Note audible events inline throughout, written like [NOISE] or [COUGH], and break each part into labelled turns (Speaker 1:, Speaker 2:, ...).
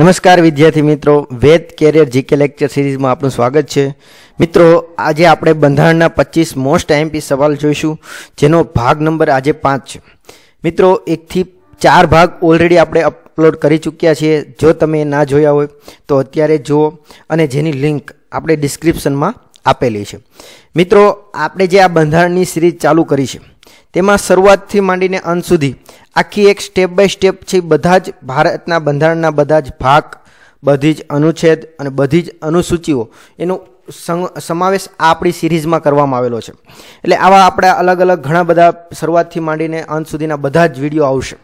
Speaker 1: नमस्कार विद्यार्थी मित्रों Ved career GK lecture series में आपनो स्वागत छे मित्रों आज ये आपण बंधारण ना 25 मोस्ट आईएमपी सवाल જોઈશું જેનો ભાગ નંબર આજે 5 છે મિત્રો એક થી 4 ભાગ ઓલરેડી આપણે અપલોડ કરી ચૂક્યા છે જો તમે ના જોયા હોય તો અત્યારે જો અને જેની લિંક આપણે ડિસ્ક્રિપ્શનમાં આપેલી છે મિત્રો આપણે જે આ બંધારણની सीरीज चालू કરી છે તેમાં શરૂઆતથી માંડીને અંત સુધી આખી એક સ્ટેપ બાય સ્ટેપ છે બધા જ ભારતના બંધારણના બધા જ ભાગ બધી જ અનુચ્છેદ અને બધી જ અનુસૂચિઓ એનો સમાવેશ આ આપણી સિરીઝમાં કરવામાં આવેલો છે એટલે આવા આપણા અલગ અલગ ઘણા બધા શરૂઆતથી માંડીને અંત સુધીના બધા જ વિડીયો આવશે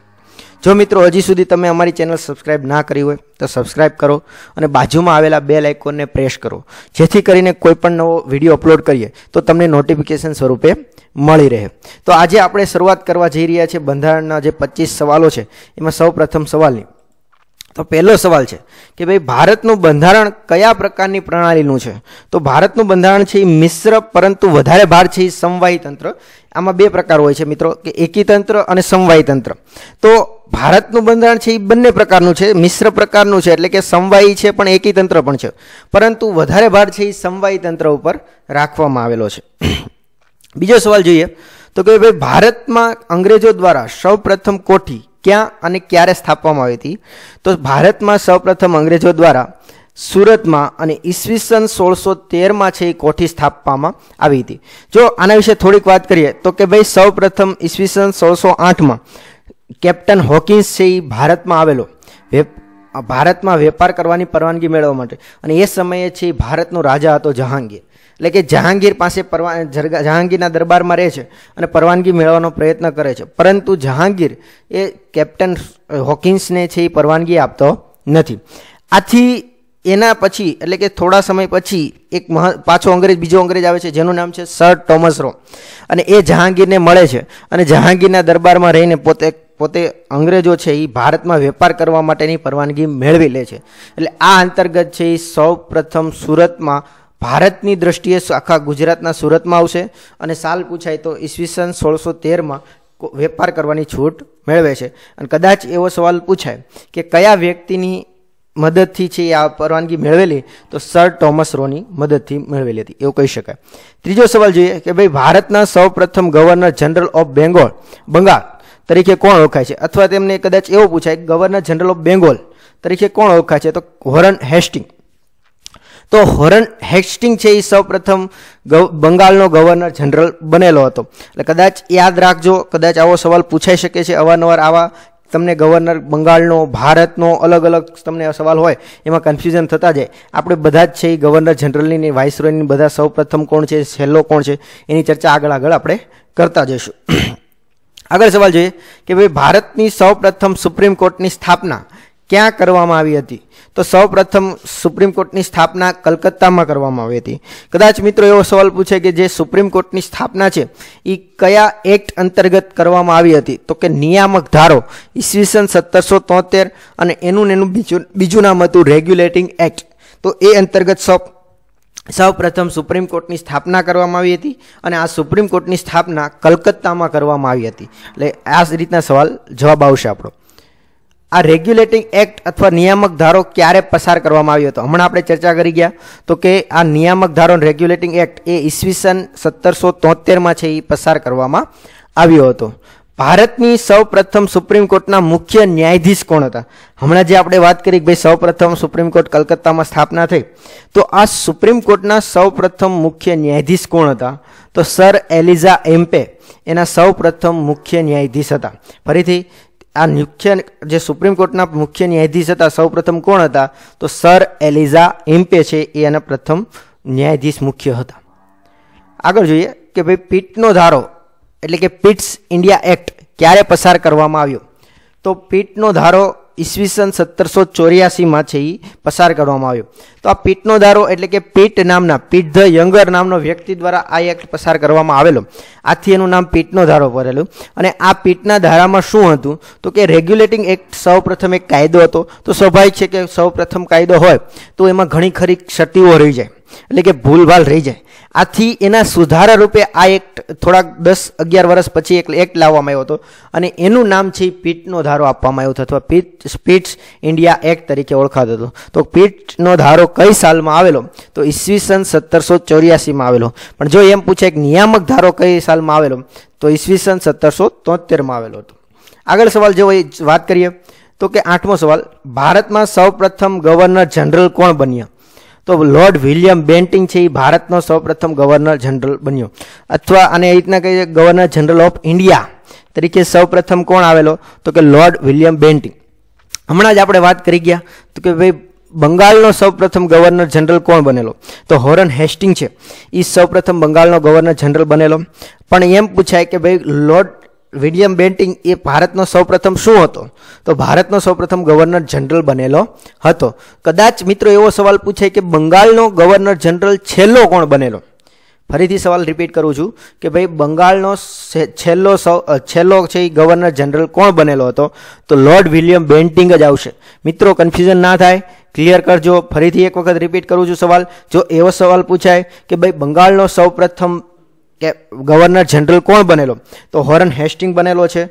Speaker 1: જો મિત્રો હજી સુધી તમે અમારી ચેનલ સબ્સ્ક્રાઇબ ના કરી હોય તો સબ્સ્ક્રાઇબ કરો અને બાજુમાં આવેલા બેલ આઇકન ને પ્રેસ કરો જેથી કરીને કોઈ પણ નવો વિડિયો અપલોડ કરીએ તો તમને નોટિફિકેશન સ્વરૂપે મળી રહે તો આજે આપણે શરૂઆત કરવા જઈ રહ્યા છે બંધારણના જે 25 સવાલો છે એમાં સૌપ્રથમ સવાલ લી તો પહેલો સવાલ છે કે ભાઈ ભારતનું બંધારણ કયા પ્રકારની પ્રણાલીનું છે તો ભારતનું બંધારણ છે મિશ્ર પરંતુ વધારે ભાર છે સમવાયતંત્ર આમાં બે પ્રકાર હોય છે મિત્રો કે એકીતંત્ર અને સમવાય તંત્ર તો ભારતનું બંધારણ છે એ બંને પ્રકારનું છે મિશ્ર પ્રકારનું છે એટલે કે સમવાયી છે પણ એકીતંત્ર પણ છે પરંતુ વધારે ભાર છે એ સમવાયી તંત્ર ઉપર રાખવામાં આવેલો છે [CLEARS THROAT] બીજો સવાલ જોઈએ તો કે ભાઈ ભારતમાં અંગ્રેજો દ્વારા સૌપ્રથમ કોઠી ક્યાં અને ક્યારે સ્થાપવામાં આવી હતી તો ભારતમાં સૌપ્રથમ અંગ્રેજો દ્વારા સુરત માં અને ઈસવીસન 1613 માં છે એ કોઠી સ્થાપવામાં આવી હતી જો આના વિશે થોડીક વાત કરીએ તો કે ભાઈ સૌપ્રથમ ઈસવીસન 1608 માં કેપ્ટન હોકિંગ્સ છે એ ભારત માં આવેલો વેપાર માં વેપાર કરવાની પરવાનગી મેળવવા માટે અને એ સમયે છે ભારત નો રાજા હતો જહાંગીર એટલે કે જહાંગીર પાસે પરવાનગી જહાંગીર ના દરબાર માં રહે છે અને પરવાનગી મેળવવાનો પ્રયત્ન કરે છે પરંતુ જહાંગીર એ કેપ્ટન હોકિંગ્સ ને છે એ પરવાનગી આપતો નથી આથી એના પછી એટલે કે થોડા સમય પછી એક પાછો અંગ્રેજ બીજો અંગ્રેજ આવે છે જેનું નામ છે સર થોમસ રો અને એ જહાંગીરને મળે છે અને જહાંગીરના દરબારમાં રહીને પોતે પોતે અંગ્રેજો છે ઈ ભારતમાં વેપાર કરવા માટેની પરવાનગી મેળવી લે છે એટલે આ અંતર્ગત છે ઈ સૌપ્રથમ સુરતમાં ભારતની દ્રષ્ટિએ આખા ગુજરાતના સુરતમાં આવશે અને સાલ પૂછાય તો ઈસવીસન 1613 માં વેપાર કરવાની છૂટ મેળવે છે અને કદાચ એવો સવાલ પૂછાય કે કયા વ્યક્તિની મદદ થી છઈ આ પરવાનગી મેળવેલે તો સર થોમસ રોની મદદ થી મેળવેલી હતી એવું કહી શકાય ત્રીજો સવાલ જોઈએ કે ભાઈ ભારત ના સૌપ્રથમ ગવર્નર જનરલ ઓફ બંગાળ બંગાત તરીકે કોણ ઓળખાય છે અથવા તેમણે કદાચ એવું પૂછાય ગવર્નર જનરલ ઓફ બંગાળ તરીકે કોણ ઓળખાય છે તો હોરન હેસ્ટિંગ તો હોરન હેસ્ટિંગ છે એ સૌપ્રથમ બંગાળનો ગવર્નર જનરલ બનેલો હતો એટલે કદાચ યાદ રાખજો કદાચ આવો સવાલ પૂછાઈ શકે છે અવારનવાર આવા તમને ગવર્નર બંગાળનો ભારતનો અલગ અલગ તમને આ સવાલ હોય એમાં કન્ફ્યુઝન થતા જાય આપણે બધા છે એ ગવર્નર જનરલની ને વાઇસરોયની બધા સૌપ્રથમ કોણ છે છેલો કોણ છે એની ચર્ચા આગળ-આગળ આપણે કરતા જશું આગળ સવાલ જોઈએ કે ભાઈ ભારતની સૌપ્રથમ સુપ્રીમ કોર્ટની સ્થાપના ક્યા કરવામાં આવી હતી તો સૌપ્રથમ સુપ્રીમ કોર્ટની સ્થાપના કલકત્તામાં કરવામાં આવી હતી કદાચ મિત્રો એવો સવાલ પૂછે કે જે સુપ્રીમ કોર્ટની સ્થાપના છે ઈ કયા એક્ટ અંતર્ગત કરવામાં આવી હતી તો કે નિયમક ધારો ઈસવીસન 1773 અને એનું એનું બીજું નામ હતું રેગ્યુલેટિંગ એક્ટ તો એ અંતર્ગત સૌ સૌપ્રથમ સુપ્રીમ કોર્ટની સ્થાપના કરવામાં આવી હતી અને આ સુપ્રીમ કોર્ટની સ્થાપના કલકત્તામાં કરવામાં આવી હતી એટલે આ જ રીતના સવાલ જવાબ આવશે આપણો આ રેગ્યુલેટિંગ એક્ટ અથવા નિયમક ધારો ક્યારે પસાર કરવામાં આવ્યો હતો? હમણાં આપણે ચર્ચા કરી ગયા તો કે આ નિયમક ધારોન રેગ્યુલેટિંગ એક્ટ એ ઇસવીસન 1773 માં છે એ પસાર કરવામાં આવ્યો હતો. ભારતની સૌપ્રથમ સુપ્રીમ કોર્ટના મુખ્ય ન્યાયધીશ કોણ હતા? હમણાં જે આપણે વાત કરી કે ભાઈ સૌપ્રથમ સુપ્રીમ કોર્ટ કલકત્તામાં સ્થાપના થઈ તો આ સુપ્રીમ કોર્ટના સૌપ્રથમ મુખ્ય ન્યાયધીશ કોણ હતા? તો સર એલિઝા એમપે એના સૌપ્રથમ મુખ્ય ન્યાયધીશ હતા. ફરીથી અન્યુકેન જે સુપ્રીમ કોર્ટના મુખ્ય ન્યાયધીશ હતા સૌપ્રથમ કોણ હતા તો સર એલિઝા ઇમ્પે છે એના પ્રથમ ન્યાયધીશ મુખ્ય હતા આગળ જોઈએ કે ભાઈ પીટનો ધારો એટલે કે પીટ્સ ઇન્ડિયા એક્ટ ક્યારે પસાર કરવામાં આવ્યો તો પીટનો ધારો ઈસવીસન 1784 માં છઈ પસાર કરવામાં આવ્યો તો આ પીટનો ધારો એટલે કે પીટ નામના પીટ ધ યંગર નામનો વ્યક્તિ દ્વારા આ એક્ટ પસાર કરવામાં આવેલો આથી એનું નામ પીટનો ધારો પરેલો અને આ પીટના ધારામાં શું હતું તો કે રેગ્યુલેટિંગ એક્ટ સૌપ્રથમ એક કાયદો હતો તો સ્વાભાવિક છે કે સૌપ્રથમ કાયદો હોય તો એમાં ઘણી ખરી શરતીઓ રહી જાય એટલે કે ભૂલભાળ રહી જાય આથી એના સુધારા રૂપે આ એક્ટ થોડા 10 11 વર્ષ પછી એક એક્ટ લાવવામાં આવ્યો તો અને એનું નામ છે પીટનો ધારો આપવામાં આવ્યો હતો અથવા પીટ સ્પીડ્સ ઇન્ડિયા એક્ટ તરીકે ઓળખાતો હતો તો પીટનો ધારો કઈ સાલમાં આવેલો તો ઈસવીસન 1784 માં આવેલો પણ જો એમ પૂછે એક નિયમક ધારો કઈ સાલમાં આવેલો તો ઈસવીસન 1773 માં આવેલો હતો આગળ સવાલ જો વાત કરીએ તો કે આઠમો સવાલ ભારતમાં સૌપ્રથમ ગવર્નર જનરલ કોણ બન્યા તો લોર્ડ વિલિયમ બેન્ટિંગ છે ઈ ભારતનો સૌપ્રથમ ગવર્નર જનરલ બન્યો અથવા અન એ રીતે કહીએ ગવર્નર જનરલ ઓફ ઇન્ડિયા તરીકે સૌપ્રથમ કોણ આવેલો તો કે લોર્ડ વિલિયમ બેન્ટિંગ હમણાં જ આપણે વાત કરી ગયા તો કે ભાઈ બંગાળનો સૌપ્રથમ ગવર્નર જનરલ કોણ બનેલો તો હોરેન હેસ્ટિંગ છે ઈ સૌપ્રથમ બંગાળનો ગવર્નર જનરલ બનેલો પણ એમ પૂછાય કે ભાઈ લોર્ડ विलियम बेंटिंग ये भारतનો સૌપ્રથમ શું હતો તો ભારતનો સૌપ્રથમ ગવર્નર જનરલ બનેલો હતો કદાચ મિત્રો એવો સવાલ પૂછાય કે બંગાળનો ગવર્નર જનરલ છેલો કોણ બનેલો ફરીથી સવાલ રિપીટ કરું છું કે ભાઈ બંગાળનો છેલો છેલો છે એ ગવર્નર જનરલ કોણ બનેલો હતો તો લોર્ડ વિલિયમ બेंटिंग જ આવશે મિત્રો કન્ફ્યુઝન ના થાય ક્લિયર કરજો ફરીથી એક વખત રિપીટ કરું છું સવાલ જો એવો સવાલ પૂછાય કે ભાઈ બંગાળનો સૌપ્રથમ કે ગવર્નર જનરલ કોણ બનેલો તો હોરન હેસ્ટિંગ બનેલો છે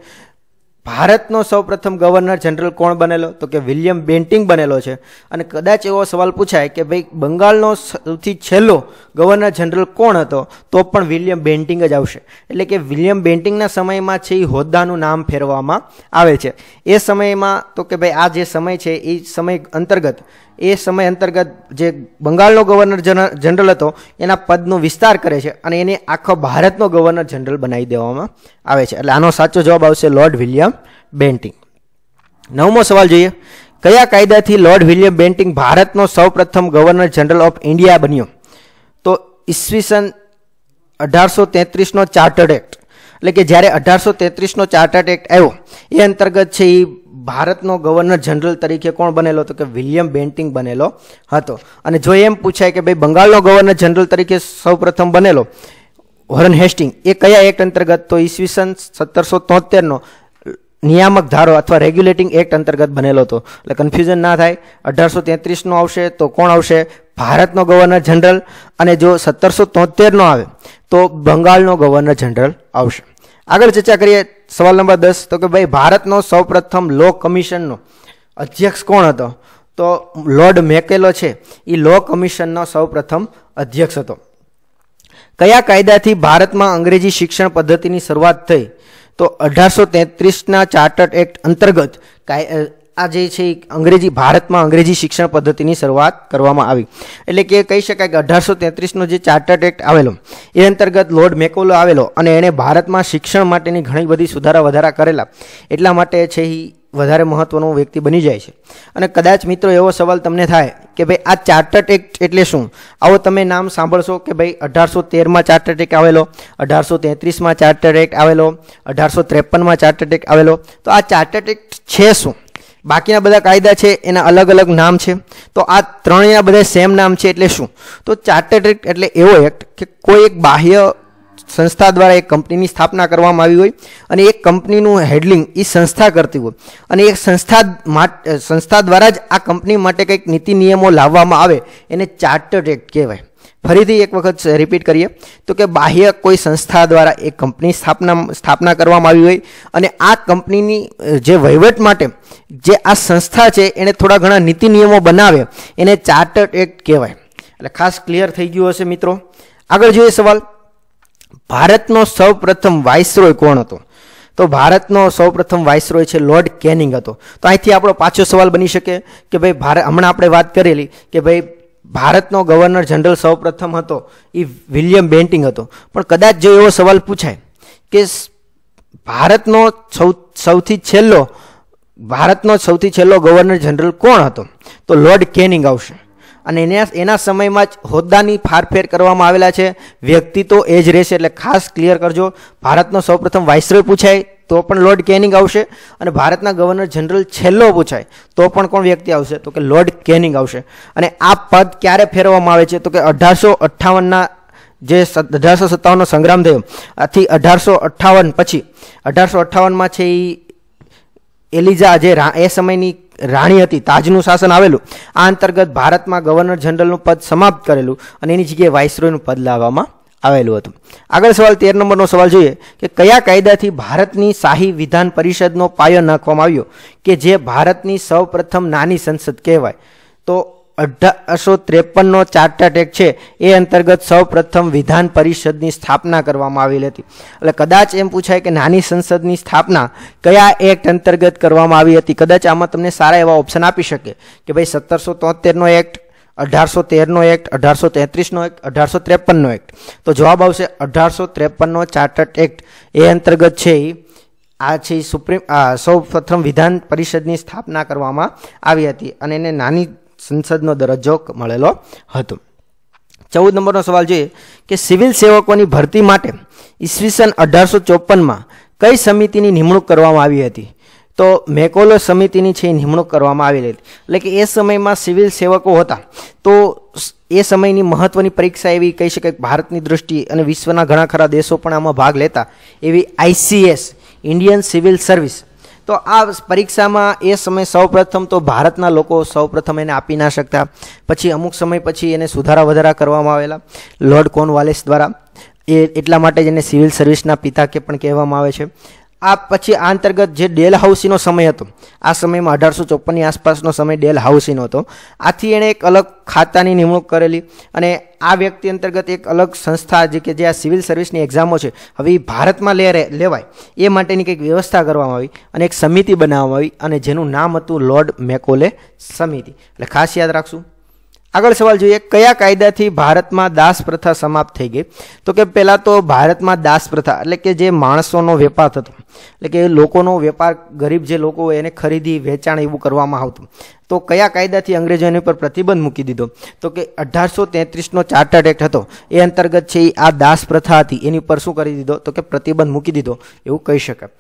Speaker 1: ભારતનો સૌપ્રથમ ગવર્નર જનરલ કોણ બનેલો તો કે વિલિયમ બેન્ટિંગ બનેલો છે અને કદાચ એવો સવાલ પૂછાય કે ભાઈ બંગાળનો સૌથી છેલ્લો ગવર્નર જનરલ કોણ હતો તો પણ વિલિયમ બેન્ટિંગ જ આવશે એટલે કે વિલિયમ બેન્ટિંગના સમયમાં છે એ હોદ્દાનું નામ ફેરવામાં આવે છે એ સમયમાં તો કે ભાઈ આ જે સમય છે એ સમય અંતર્ગત એ સમય અંતર્ગત જે બંગાળનો ગવર્નર જનરલ હતો એના પદનો વિસ્તાર કરે છે અને એને આખું ભારતનો ગવર્નર જનરલ બનાવી દેવામાં આવે છે એટલે આનો સાચો જવાબ આવશે લોર્ડ વિલિયમ બેન્ટિંગ નવમો સવાલ જોઈએ કયા કાયદાથી લોર્ડ વિલિયમ બેન્ટિંગ ભારતનો સૌપ્રથમ ગવર્નર જનરલ ઓફ ઇન્ડિયા બન્યો તો ઈસવીસન 1833 નો ચાર્ટર એક્ટ એટલે કે જ્યારે 1833 નો ચાર્ટર એક્ટ આવ્યો એ અંતર્ગત છે ઈ ભારતનો ગવર્નર જનરલ તરીકે કોણ બનેલો તો કે વિલિયમ બેન્ટિંગ બનેલો હતો અને જો એમ પૂછાય કે ભાઈ બંગાળનો ગવર્નર જનરલ તરીકે સૌપ્રથમ બનેલો હોરન હેસ્ટિંગ એ કયા એક્ટ અંતર્ગત તો ઈસવિશન 1773 નો નિયમાક ધારો અથવા રેગ્યુલેટિંગ એક્ટ અંતર્ગત બનેલો હતો એટલે કન્ફ્યુઝન ના થાય 1833 નો આવશે તો કોણ આવશે ભારતનો ગવર્નર જનરલ અને જો 1773 નો આવે તો બંગાળનો ગવર્નર જનરલ આવશે આગળ ચર્ચા કરીએ સવાલ નંબર દસ તો કે ભાઈ ભારતનો સૌપ્રથમ લો કમિશનનો અધ્યક્ષ કોણ હતો તો લોર્ડ મેકેલો છે એ લો કમિશનનો સૌપ્રથમ અધ્યક્ષ હતો કયા કાયદાથી ભારતમાં અંગ્રેજી શિક્ષણ પદ્ધતિની શરૂઆત થઈ તો અઢારસો તેત્રીસના ચાર્ટર્ડ એક્ટ અંતર્ગત આજે છઈ અંગ્રેજી ભારતમાં અંગ્રેજી શિક્ષણ પદ્ધતિની શરૂઆત કરવામાં આવી એટલે કે કહી શકાય કે 1833 નો જે ચાર્ટર એક્ટ આવેલો એ અંતર્ગત લોર્ડ મેકોલો આવેલો અને એણે ભારતમાં શિક્ષણ માટેની ઘણી બધી સુધારા વધારા કર્યાલા એટલા માટે છે હી વધારે મહત્વનો વ્યક્તિ બની જાય છે અને કદાચ મિત્રો એવો સવાલ તમને થાય કે ભઈ આ ચાર્ટર એક્ટ એટલે શું આવો તમે નામ સાંભળશો કે ભઈ 1813 માં ચાર્ટર એક્ટ આવેલો 1833 માં ચાર્ટર એક્ટ આવેલો 1853 માં ચાર્ટર એક્ટ આવેલો તો આ ચાર્ટર એક્ટ છે શું બાકીના બધા કાયદા છે એના અલગ અલગ નામ છે તો આ ત્રણેય બધા સેમ નામ છે એટલે શું તો ચાર્ટર એક્ટ એટલે એવો એક્ટ કે કોઈ એક બાહ્ય સંસ્થા દ્વારા એક કંપનીની સ્થાપના કરવામાં આવી હોય અને એક કંપનીનું હેડલિંગ ઈ સંસ્થા કરતી હોય અને એક સંસ્થા સંસ્થા દ્વારા જ આ કંપની માટે કઈક નીતિ નિયમો લાવવામાં આવે એને ચાર્ટર એક્ટ કહેવાય ફરીથી એક વખત રિપીટ કરીએ તો કે બાહ્ય કોઈ સંસ્થા દ્વારા એક કંપની સ્થાપના સ્થાપના કરવામાં આવી હોય અને આ કંપનીની જે વૈવવત માટે જે આ સંસ્થા છે એને થોડા ઘણા નીતિ નિયમો બનાવે એને ચાર્ટર એક્ટ કહેવાય એટલે ખાસ ક્લિયર થઈ ગયું હશે મિત્રો આગળ જોઈએ સવાલ ભારતનો સૌપ્રથમ વાઇસરોય કોણ હતો તો ભારતનો સૌપ્રથમ વાઇસરોય છે લોર્ડ કેનિંગ હતો તો આથી આપણો પાછો સવાલ બની શકે કે ભાઈ હમણા આપણે વાત કરેલી કે ભાઈ ભારતનો ગવર્નર જનરલ સૌપ્રથમ હતો એ વિલિયમ બેન્ટિંગ હતો પણ કદાચ જો એવો સવાલ પૂછાય કે ભારતનો સૌ સૌથી છેલ્લો ભારતનો સૌથી છેલ્લો ગવર્નર જનરલ કોણ હતો તો લોર્ડ કેનિંગ આવશે અને એના એના સમયમાં જ હોદ્દાની ફારફેર કરવામાં આવેલા છે વ્યક્તિ તો એ જ રહેશે એટલે ખાસ ક્લિયર કરજો ભારતનો સૌપ્રથમ વાઇસરોય પૂછાય તો પણ લોર્ડ કેનિંગ આવશે અને ભારતના ગવર્નર જનરલ છેલ્લો પૂછાય તો પણ કોણ વ્યક્તિ આવશે તો કે લોર્ડ કેનિંગ આવશે અને આ પદ ક્યારે ફેરવવામાં આવે છે તો કે અઢારસો અઠ્ઠાવનના જે અઢારસો સત્તાવનનો સંગ્રામ થયો આથી અઢારસો અઠ્ઠાવન પછી અઢારસો અઠ્ઠાવનમાં છે એ એલિઝા જે એ સમયની રાણી હતી તાજનું શાસન આવેલું આ અંતર્ગત ભારતમાં ગવર્નર જનરલનું પદ સમાપ્ત કરેલું અને એની જગ્યાએ વાઇસરોયનું પદ લાવવામાં આવેલ હતું આગળ સવાલ 13 નંબરનો સવાલ જોઈએ કે કયા કાયદાથી ભારતની સાહી વિધાન પરિષદનો પાયો નાખવામાં આવ્યો કે જે ભારતની સૌપ્રથમ નાની સંસદ કહેવાય તો 1853 નો ચાર્ટર એક્ટ છે એ અંતર્ગત સૌપ્રથમ વિધાન પરિષદની સ્થાપના કરવામાં આવી હતી એટલે કદાચ એમ પૂછાય કે નાની સંસદની સ્થાપના કયા એક્ટ અંતર્ગત કરવામાં આવી હતી કદાચ આમ તમને સારા એવા ઓપ્શન આપી શકે કે ભાઈ 1773 નો એક્ટ અઢારસો તેરનો એક્ટ અઢારસો તેત્રીસનો એક્ટ અઢારસો ત્રેપનનો એક્ટ તો જવાબ આવશે અઢારસો ત્રેપનનો ચાર્ટર્ડ એક્ટ એ અંતર્ગત છે એ આ છે સુપ્રીમ સૌ પ્રથમ વિધાન પરિષદની સ્થાપના કરવામાં આવી હતી અને એને નાની સંસદનો દરજ્જો મળેલો હતો ચૌદ નંબરનો સવાલ જોઈએ કે સિવિલ સેવકોની ભરતી માટે ઈસવીસન અઢારસો ચોપનમાં કઈ સમિતિની નિમણૂક કરવામાં આવી હતી તો મેકોલો સમિતિ ની છે નિમણૂક કરવામાં આવેલી એટલે કે એ સમયમાં સિવિલ સેવકો હતા તો એ સમયની મહત્વની પરીક્ષા એવી કહી શકાય કે ભારતની દ્રષ્ટિ અને વિશ્વના ઘણા ખરા દેશો પણ આમાં ભાગ લેતા એવી આઈસીએસ ઇન્ડિયન સિવિલ સર્વિસ તો આ પરીક્ષામાં એ સમય સૌપ્રથમ તો ભારતના લોકો સૌપ્રથમ એને આપી ના શકતા પછી અમુક સમય પછી એને સુધારા વધારા કરવામાં આવેલા લોર્ડ કોન વાલેસ દ્વારા એ એટલા માટે જ એને સિવિલ સર્વિસના પિતા કે પણ કહેવામાં આવે છે આ પછી અંતર્ગત જે ડેલહાઉસીનો સમય હતો આ સમયમાં 1854 ની આસપાસનો સમય ડેલહાઉસીનો હતો આથી એણે એક અલગ ખાતાની નિમણૂક કરેલી અને આ વ્યક્તિ અંતર્ગત એક અલગ સંસ્થા જે કે જે આ સિવિલ સર્વિસની એક્ઝામો છે હવે ભારતમાં લે લેવાય એ માટેની કઈક વ્યવસ્થા કરવામાં આવી અને એક સમિતિ બનાવવામાં આવી અને જેનું નામ હતું લોર્ડ મેકોલે સમિતિ એટલે ખાસ યાદ રાખજો આગળ સવાલ જોઈએ કયા કાયદાથી ભારતમાં દાસ પ્રથા સમાપ્ત થઈ ગઈ તો કે પહેલા તો ભારતમાં દાસ પ્રથા એટલે કે જે માણસોનો વેપાર હતો એટલે કે લોકોનો વેપાર ગરીબ જે લોકો એને ખરીદી વેચાણ એવું કરવામાં આવતું તો કયા કાયદાથી અંગ્રેજોએ ની પર પ્રતિબંધ મૂકી દીધો તો કે 1833 નો ચાર્ટર એક્ટ હતો એ અંતર્ગત છે આ દાસ પ્રથા હતી એની પર શું કરી દીધો તો કે પ્રતિબંધ મૂકી દીધો એવું કહી શકાય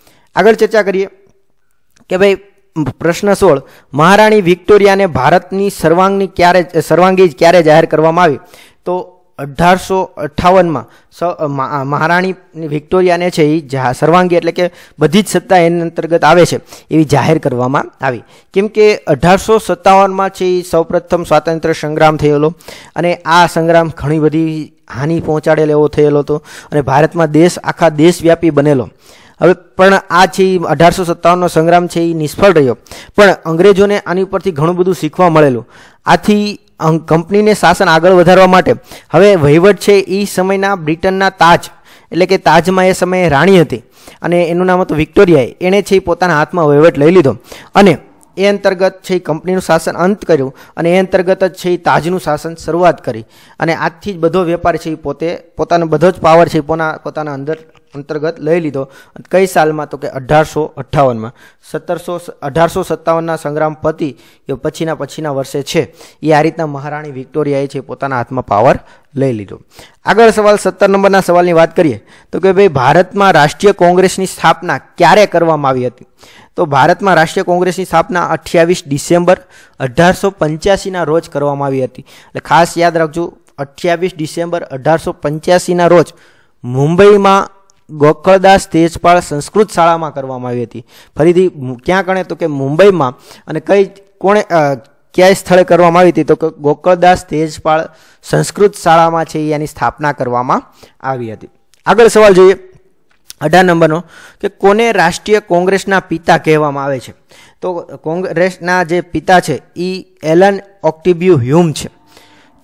Speaker 1: આગળ ચર્ચા કરીએ કે ભાઈ પ્રશ્ન 16 મહારાણી વિક્ટોરિયાને ભારતની સર્વાંગની ક્યારે સર્વાંગીજ ક્યારે જાહેર કરવામાં આવી તો 1858 માં મહારાણી વિક્ટોરિયાને જે સર્વાંગી એટલે કે બધી જ સત્તા એ અંતર્ગત આવે છે એવી જાહેર કરવામાં આવી કેમ કે 1857 માં જે સૌપ્રથમ સ્વતંત્ર સંગ્રામ થયેલો અને આ સંગ્રામ ઘણી બધી હાની પહોંચાડે લેવો થયેલો તો અને ભારતમાં દેશ આખા દેશ વ્યાપી બનેલો હવે પણ આ છે અઢારસો સત્તાવનનો સંગ્રામ છે એ નિષ્ફળ રહ્યો પણ અંગ્રેજોને આની ઉપરથી ઘણું બધું શીખવા મળેલું આથી કંપનીને શાસન આગળ વધારવા માટે હવે વહીવટ છે એ સમયના બ્રિટનના તાજ એટલે કે તાજમાં એ સમયે રાણી હતી અને એનું નામ હતું વિક્ટોરિયાએ એણે છે પોતાના હાથમાં વહીવટ લઈ લીધો અને એ અંતર્ગત છે કંપનીનું શાસન અંત કર્યું અને એ અંતર્ગત જ છે એ તાજનું શાસન શરૂઆત કરી અને આજથી જ બધો વેપાર છે એ પોતે પોતાનો બધો જ પાવર છે પોતાના પોતાના અંદર अंतर्गत લઈ લીધો અને કઈ સાલ માં તો કે 1858 માં 171857 ના સંગ્રામ પછી ને પછીના વર્ષે છે એ આ રીતના મહારાણી વિક્ટોરિયા એ છે પોતાનું આત્મ પાવર લઈ લીધો આગળ સવાલ 17 નંબરના સવાલની વાત કરીએ તો કે ભાઈ ભારતમાં રાષ્ટ્રીય કોંગ્રેસ ની સ્થાપના ક્યારે કરવામાં આવી હતી તો ભારતમાં રાષ્ટ્રીય કોંગ્રેસ ની સ્થાપના 28 ડિસેમ્બર 1885 ના રોજ કરવામાં આવી હતી એટલે ખાસ યાદ રાખજો 28 ડિસેમ્બર 1885 ના રોજ મુંબઈ માં ગોકળદાસ તેજપાળ સંસ્કૃત શાળામાં કરવામાં આવી હતી ફરીથી ક્યાં કણે તો કે મુંબઈમાં અને કઈ કોણે ક્યાંય સ્થળે કરવામાં આવી હતી તો કે ગોકળદાસ તેજપાળ સંસ્કૃત શાળામાં છે એની સ્થાપના કરવામાં આવી હતી આગળ સવાલ જોઈએ અઢાર નંબરનો કે કોને રાષ્ટ્રીય કોંગ્રેસના પિતા કહેવામાં આવે છે તો કોંગ્રેસના જે પિતા છે એ એલન ઓક્ટિબ્યુ હ્યુમ છે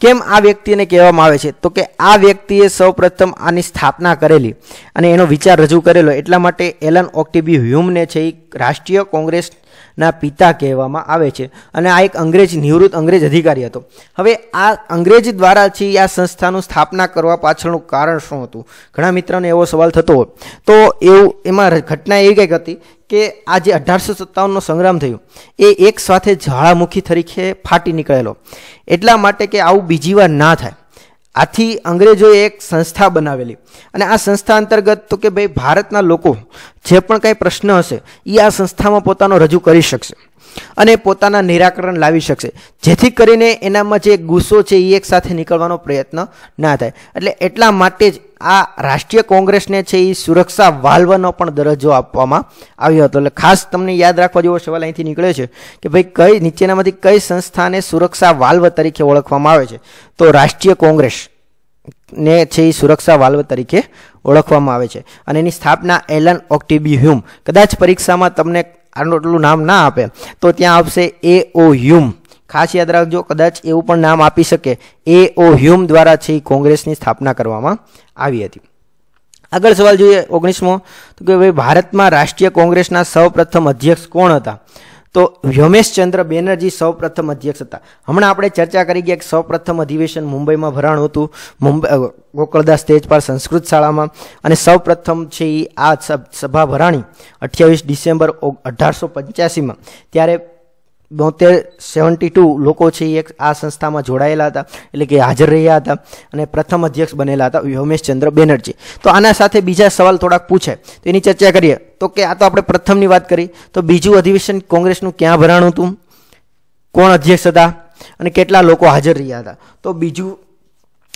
Speaker 1: કેમ આ વ્યક્તિને કહેવામાં આવે છે તો કે આ વ્યક્તિએ સૌપ્રથમ આની સ્થાપના કરેલી અને એનો વિચાર રજૂ કરેલો એટલા માટે એલન ઓક્ટીબી હ્યુમને છે એ રાષ્ટ્રીય કોંગ્રેસના પિતા કહેવામાં આવે છે અને આ એક અંગ્રેજ નિવૃત્ત અંગ્રેજ અધિકારી હતો હવે આ અંગ્રેજ દ્વારાથી આ સંસ્થાનું સ્થાપના કરવા પાછળનું કારણ શું હતું ઘણા મિત્રોને એવો સવાલ થતો હોય તો એવું એમાં ઘટના એવી કંઈક હતી કે આ જે અઢારસો સત્તાવનનો સંગ્રામ થયો એ એક સાથે જ્વાળામુખી તરીકે ફાટી નીકળેલો એટલા માટે કે આવું બીજી વાર ના થાય આથી અંગ્રેજોએ એક સંસ્થા બનાવેલી અને આ સંસ્થા અંતર્ગત તો કે ભાઈ ભારતના લોકો જે પણ કઈ પ્રશ્ન હશે ઈ આ સંસ્થામાં પોતાનો રજુ કરી શકશે અને પોતાના નિરાકરણ લાવી શકશે જેથી કરીને એનામાં જે ગુસ્સો છે એ એકસાથે નીકળવાનો પ્રયત્ન ના થાય એટલે એટલા માટે જ આ રાષ્ટ્રીય કોંગ્રેસને છે એ સુરક્ષા વાલ્વનો પણ દરજ્જો આપવામાં આવ્યો હતો એટલે ખાસ તમને યાદ રાખવા જેવો સવાલ અહીંથી નીકળ્યો છે કે ભાઈ કઈ નીચેનામાંથી કઈ સંસ્થાને સુરક્ષા વાલ્વ તરીકે ઓળખવામાં આવે છે તો રાષ્ટ્રીય કોંગ્રેસ ને છે એ સુરક્ષા વાલ્વ તરીકે ઓળખવામાં આવે છે અને એની સ્થાપના એલન ઓક્ટીબી હ્યુમ કદાચ પરીક્ષામાં તમને અંદરોઅટલું નામ ના આપે તો ત્યાં આવશે એઓ હ્યુમ ખાસ યાદ રાખજો કદાચ એવું પણ નામ આપી શકે એઓ હ્યુમ દ્વારા છે કોંગ્રેસની સ્થાપના કરવામાં આવી હતી આગળ સવાલ જોઈએ 19મો તો કે ભાઈ ભારતમાં રાષ્ટ્રીય કોંગ્રેસના સૌપ્રથમ અધ્યક્ષ કોણ હતા તો રમેશ ચંદ્ર બેનરજી સૌપ્રથમ અધ્યક્ષ હતા. હમણા આપણે ચર્ચા કરી ગયા કે સૌપ્રથમ અધિવેશન મુંબઈમાં ભરાણું હતું. મુંબઈ ગોકળદાસ સ્ટેજ પર સંસ્કૃત શાળામાં અને સૌપ્રથમ છે આ સભા ભરાણી 28 ડિસેમ્બર 1885 માં ત્યારે નોતે 72 લોકો છે એ એક આ સંસ્થામાં જોડાયેલા હતા એટલે કે હાજર રહ્યા હતા અને પ્રથમ અધ્યક્ષ બનેલા હતા વિ ઉમેશ ચંદ્ર બેનરજી તો આના સાથે બીજો સવાલ થોડક પૂછે તેની ચર્ચા કરીએ તો કે આ તો આપણે પ્રથમની વાત કરી તો બીજું અધિવેશન કોંગ્રેસનું ક્યાં ભરાણું હતું કોણ અધ્યક્ષ હતા અને કેટલા લોકો હાજર રહ્યા હતા તો બીજું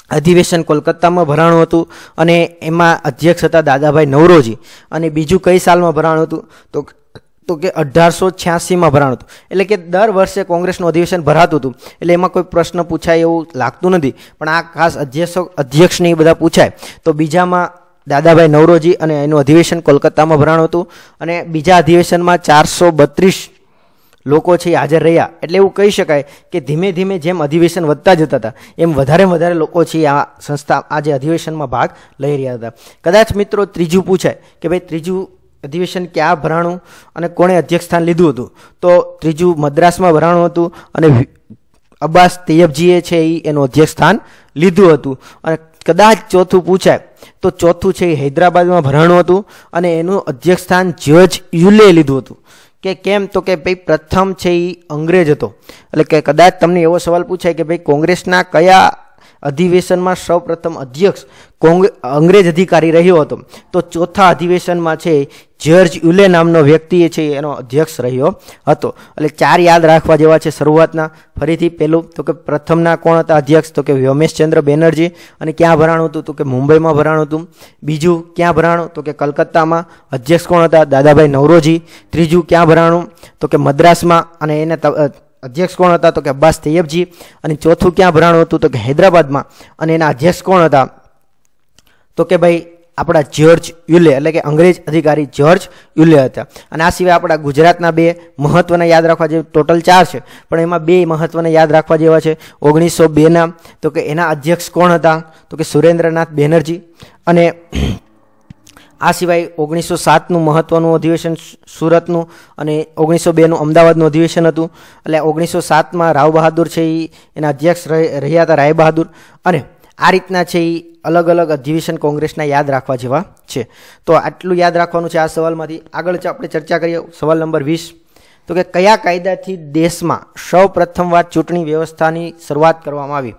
Speaker 1: અધિવેશન કોલકાતામાં ભરાણું હતું અને એમાં અધ્યક્ષ હતા દાદાભાઈ નવરોજી અને બીજું કઈ સાલમાં ભરાણું હતું તો તો કે 1886 માં ભરાણોતું એટલે કે દર વર્ષે કોંગ્રેસનો અધિવેશન ભરાતો હતો એટલે એમાં કોઈ પ્રશ્ન પૂછાય એવું લાગતું ન હતી પણ આ ખાસ અધ્યક્ષ અધ્યક્ષને એ બધા પૂછાય તો બીજામાં દાદાભાઈ નવરોજી અને એનો અધિવેશન કોલકાતામાં ભરાણોતું અને બીજા અધિવેશનમાં 432 લોકો છે હાજર રહ્યા એટલે એવું કહી શકાય કે ધીમે ધીમે જેમ અધિવેશન વધતા જતો હતો એમ વધારે વધારે લોકો છે આ સંસ્થા આ જે અધિવેશનમાં ભાગ લઈ રહ્યા હતા કદાચ મિત્રો ત્રીજું પૂછાય કે ભાઈ ત્રીજું અધીવشن ક્યાં ભરાણું અને કોણે અધ્યક્ષ સ્થાન લીધું હતું તો ત્રીજું મદ્રાસમાં ભરાણું હતું અને અબ્બાસ તૈયબજીએ છે એ એનો અધ્યક્ષ સ્થાન લીધું હતું અને કદાચ ચોથું પૂછાય તો ચોથું છે એ હૈદરાબાદમાં ભરાણું હતું અને એનું અધ્યક્ષ સ્થાન જજ યુલે લીધું હતું કે કેમ તો કે ભાઈ પ્રથમ છે એ અંગ્રેજ હતો એટલે કે કદાચ તમને એવો સવાલ પૂછાય કે ભાઈ કોંગ્રેસના કયા अधिवेशन में सर्वप्रथम अध्यक्ष अंग्रेज अधिकारी रहियो तो चौथा अधिवेशन में जेर्ज यूले नामनो व्यक्ति ये छे ये नो अध्यक्ष रहियो हतो એટલે ચાર યાદ રાખવા જેવા છે શરૂઆતના ફરીથી પહેલું તો કે પ્રથમ ના કોણ હતા अध्यक्ष તો કે વ્યોમેશ ચંદ્ર બેનર્જી અને ક્યાં ભરાણ હતું તો કે મુંબઈ માં ભરાણ હતું બીજું ક્યાં ભરાણ તો કે કલકત્તા માં अध्यक्ष કોણ હતા દાદાભાઈ નવરોજી ત્રીજું ક્યાં ભરાણું તો કે મદ્રાસ માં અને એને અધ્યક્ષ કોણ હતા તો કે બસ TI PG અને ચોથું ક્યાં ભરાણ હતું તો કે હૈદરાબાદમાં અને એના અધ્યક્ષ કોણ હતા તો કે ભાઈ આપડા જર્જ યુલે એટલે કે અંગ્રેજ અધિકારી જર્જ યુલે હતા અને આ સિવાય આપડા ગુજરાતના બે મહત્વના યાદ રાખવા જેવ ટોટલ ચાર છે પણ એમાં બેય મહત્વના યાદ રાખવા જેવા છે 1902 ના તો કે એના અધ્યક્ષ કોણ હતા તો કે સુરેન્દ્રનાથ બેનર્જી અને આ સિવાય ઓગણીસો સાતનું મહત્વનું અધિવેશન સુરતનું અને ઓગણીસો બેનું અમદાવાદનું અધિવેશન હતું એટલે ઓગણીસો સાતમાં રાવ બહાદુર છે એ એના અધ્યક્ષ રહ્યા હતા રાય બહાદુર અને આ રીતના છે એ અલગ અલગ અધિવેશન કોંગ્રેસના યાદ રાખવા જેવા છે તો આટલું યાદ રાખવાનું છે આ સવાલમાંથી આગળ આપણે ચર્ચા કરીએ સવાલ નંબર વીસ તો કે કયા કાયદાથી દેશમાં સૌ પ્રથમવાર ચૂંટણી વ્યવસ્થાની શરૂઆત કરવામાં આવી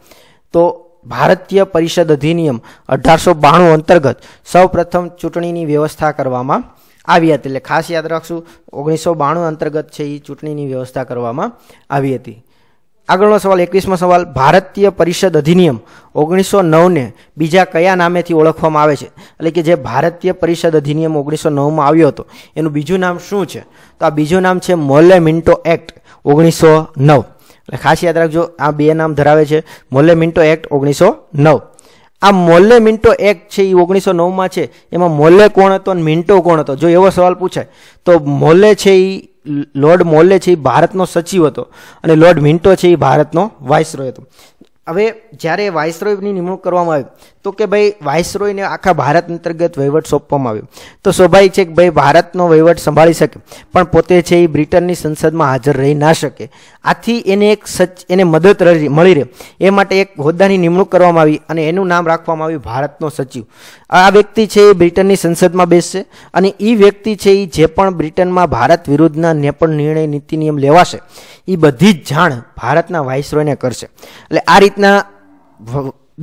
Speaker 1: તો ભારતીય પરિષદ અધિનિયમ અઢારસો બાણું અંતર્ગત સૌપ્રથમ ચૂંટણીની વ્યવસ્થા કરવામાં આવી હતી એટલે ખાસ યાદ રાખશું ઓગણીસો બાણું અંતર્ગત છે એ ચૂંટણીની વ્યવસ્થા કરવામાં આવી હતી આગળનો સવાલ એકવીસમો સવાલ ભારતીય પરિષદ અધિનિયમ ઓગણીસો નવને બીજા કયા નામેથી ઓળખવામાં આવે છે એટલે કે જે ભારતીય પરિષદ અધિનિયમ ઓગણીસો નવમાં આવ્યો હતો એનું બીજું નામ શું છે તો આ બીજું નામ છે મોલે મિન્ટો એક્ટ ઓગણીસો નવ એટલે ખાસ યાદ રાખજો આ બે નામ ધરાવે છે મોલ્લે મિન્ટો એક્ટ ઓગણીસો નવ આ મોલ્લે મિન્ટો એક્ટ છે એ ઓગણીસો નવમાં છે એમાં મોલ્લે કોણ હતો અને મિન્ટો કોણ હતો જો એવો સવાલ પૂછાય તો મોલ્લે છે એ લોર્ડ મોલ્લે છે એ ભારતનો સચિવ હતો અને લોર્ડ મિન્ટો છે એ ભારતનો વાઇસરોય હતો હવે જ્યારે વાઇસરોયની નિમણૂક કરવામાં આવી તો કે ભાઈ વાઇસરોયને આખા ભારત અંતર્ગત વૈવડ સોંપવામાં આવ્યો તો સ્વાભાવિક છે કે ભાઈ ભારતનો વૈવડ સંભાળી શકે પણ પોતે છે ઈ બ્રિટનની સંસદમાં હાજર રહી ના શકે આથી એને એક સચ એને મદદ રહે મળી રહે એ માટે એક હોદ્દાની નિમણૂક કરવામાં આવી અને એનું નામ રાખવામાં આવી ભારતનો સચિવ આ વ્યક્તિ છે ઈ બ્રિટનની સંસદમાં બેસે અને ઈ વ્યક્તિ છે ઈ જે પણ બ્રિટનમાં ભારત વિરુદ્ધના ને પણ નિર્ણય નીતિ નિયમ લેવાશે ઈ બધી જ જાણ ભારતના વાઇસરોયને કરશે એટલે આ રીતના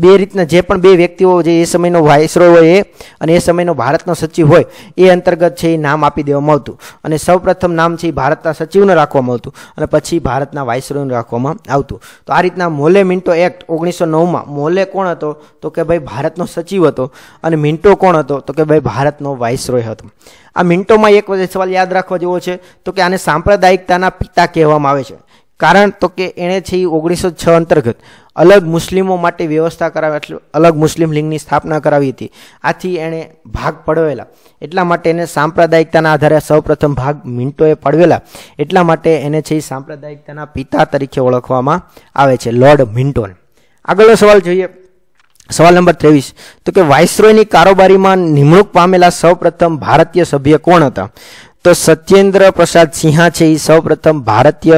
Speaker 1: બે રીતના જે પણ બે વ્યક્તિઓ જે એ સમયનો વાઇસરોય હોય એ અને એ સમયનો ભારતનો સચિવ હોય એ અંતર્ગત છે એ નામ આપી દેવામાં આવતું અને સૌપ્રથમ નામ છે એ ભારતના સચિવને રાખવામાં આવતું અને પછી ભારતના વાઇસરોયને રાખવામાં આવતું તો આ રીતના મોલે મિન્ટો એક્ટ ઓગણીસો નવમાં મોલે કોણ હતો તો કે ભાઈ ભારતનો સચિવ હતો અને મિન્ટો કોણ હતો તો કે ભાઈ ભારતનો વાયસરોય હતો આ મિન્ટોમાં એક સવાલ યાદ રાખવા જેવો છે તો કે આને સાંપ્રદાયિકતાના પિતા કહેવામાં આવે છે કારણ તો કે એણે છે એ ઓગણીસો છ અંતર્ગત અલગ મુસ્લિમો માટે વ્યવસ્થા કરાવી એટલે અલગ મુસ્લિમ લીગની સ્થાપના કરાવી હતી આથી એણે ભાગ પડવેલા એટલા માટે એને સાંપ્રદાયિકતાના આધારે સૌપ્રથમ ભાગ મિન્ટોએ પડવેલા એટલા માટે એને છે એ સાંપ્રદાયિકતાના પિતા તરીકે ઓળખવામાં આવે છે લોર્ડ મિન્ટોન આગળનો સવાલ જોઈએ સવાલ નંબર ત્રેવીસ તો કે વાઇસરોયની કારોબારીમાં નિમણૂક પામેલા સૌપ્રથમ ભારતીય સભ્ય કોણ હતા તો સત્યેન્દ્ર પ્રસાદ સિંહા છે એ સૌપ્રથમ ભારતીય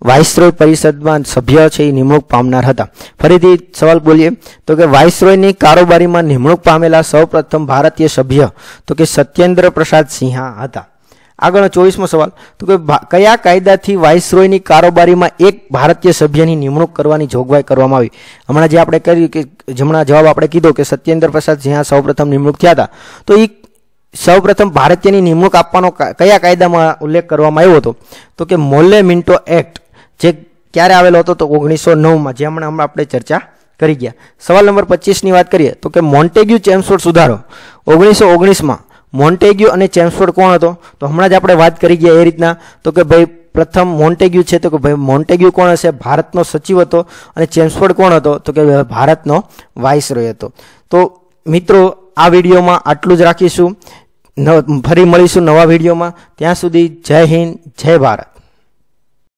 Speaker 1: વાઇસરોય પરિષદમાં સભ્ય છે એ નિમણૂક પામનાર હતા ફરીથી સવાલ બોલીએ તો કે વાઇસરોયની કારોબારીમાં નિમણૂક પામેલા સૌપ્રથમ ભારતીય સભ્ય તો કે સત્યેન્દ્ર પ્રસાદ સિંહા હતા આગળનો ચોવીસમો સવાલ તો કે કયા કાયદાથી વાઇસરોયની કારોબારીમાં એક ભારતીય સભ્યની નિમણૂક કરવાની જોગવાઈ કરવામાં આવી હમણાં જે આપણે કર્યું કે હમણાં જવાબ આપણે કીધો કે સત્યેન્દ્ર પ્રસાદ સિંહા સૌપ્રથમ નિમણૂક થયા હતા તો એ સૌપ્રથમ ભારતીયની નિમણૂક આપવાનો કયા કાયદામાં ઉલ્લેખ કરવામાં આવ્યો હતો તો કે મોલ્લે મિન્ટો એક્ટ જે ક્યારે આવેલો હતો તો 1909 માં જે આપણે આપણે ચર્ચા કરી ગયા સવાલ નંબર 25 ની વાત કરીએ તો કે મોન્ટેગ્યુ ચેમ્સ્ફોર્ડ સુધારો 1919 માં મોન્ટેગ્યુ અને ચેમ્સ્ફોર્ડ કોણ હતો તો આપણે જ આપણે વાત કરી ગયા એ રીતના તો કે ભાઈ પ્રથમ મોન્ટેગ્યુ છે તો કે ભાઈ મોન્ટેગ્યુ કોણ છે ભારતનો સચિવ હતો અને ચેમ્સ્ફોર્ડ કોણ હતો તો કે ભારતનો વાઇસરોય હતો તો મિત્રો આ વિડિયોમાં આટલું જ રાખીશુ ફરી મળીશુ નવા વિડિયોમાં ત્યાં સુધી જય હિન્દ જય ભારત